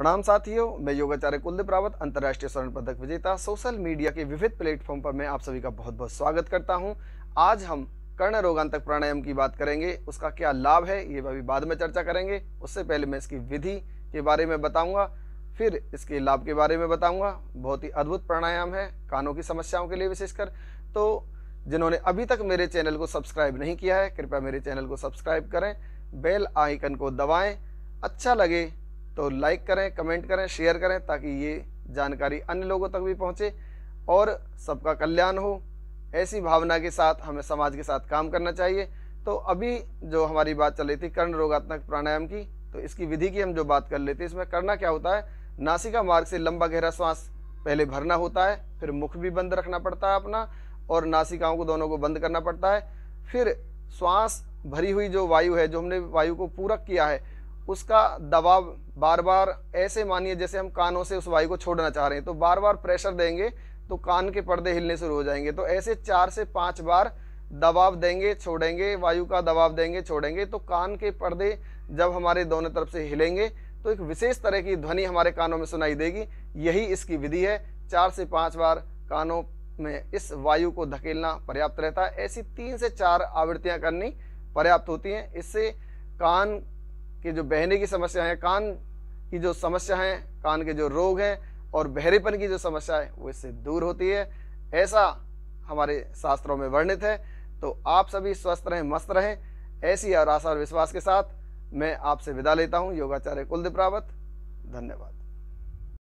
प्रणाम साथियों मैं योगाचार्य कुलदीप रावत अंतर्राष्ट्रीय स्वर्ण पदक विजेता सोशल मीडिया के विविध प्लेटफॉर्म पर मैं आप सभी का बहुत बहुत स्वागत करता हूं आज हम कर्ण रोगांतक प्राणायाम की बात करेंगे उसका क्या लाभ है ये अभी बाद में चर्चा करेंगे उससे पहले मैं इसकी विधि के बारे में बताऊँगा फिर इसके लाभ के बारे में बताऊँगा बहुत ही अद्भुत प्राणायाम है कानों की समस्याओं के लिए विशेषकर तो जिन्होंने अभी तक मेरे चैनल को सब्सक्राइब नहीं किया है कृपया मेरे चैनल को सब्सक्राइब करें बेल आइकन को दबाएं अच्छा लगे तो लाइक करें कमेंट करें शेयर करें ताकि ये जानकारी अन्य लोगों तक भी पहुँचे और सबका कल्याण हो ऐसी भावना के साथ हमें समाज के साथ काम करना चाहिए तो अभी जो हमारी बात चल रही थी कर्ण रोगात्मक प्राणायाम की तो इसकी विधि की हम जो बात कर लेते हैं इसमें करना क्या होता है नासिका मार्ग से लंबा गहरा श्वास पहले भरना होता है फिर मुख भी बंद रखना पड़ता है अपना और नासिकाओं को दोनों को बंद करना पड़ता है फिर श्वास भरी हुई जो वायु है जो हमने वायु को पूरक किया है उसका दबाव बार बार ऐसे मानिए जैसे हम कानों से उस वायु को छोड़ना चाह रहे हैं तो बार बार प्रेशर देंगे तो कान के पर्दे हिलने शुरू हो जाएंगे तो ऐसे चार से पाँच बार दबाव देंगे छोड़ेंगे वायु का दबाव देंगे छोड़ेंगे तो कान के पर्दे जब हमारे दोनों तरफ से हिलेंगे तो एक विशेष तरह की ध्वनि हमारे कानों में सुनाई देगी यही इसकी विधि है चार से पाँच बार कानों में इस वायु को धकेलना पर्याप्त रहता है ऐसी तीन से चार आवृत्तियाँ करनी पर्याप्त होती हैं इससे कान कि जो बहने की समस्या है कान की जो समस्या है कान के जो रोग हैं और बहरेपन की जो समस्या है वो इससे दूर होती है ऐसा हमारे शास्त्रों में वर्णित है तो आप सभी स्वस्थ रहें मस्त रहें ऐसी और आशा और विश्वास के साथ मैं आपसे विदा लेता हूँ योगाचार्य कुलदीप रावत धन्यवाद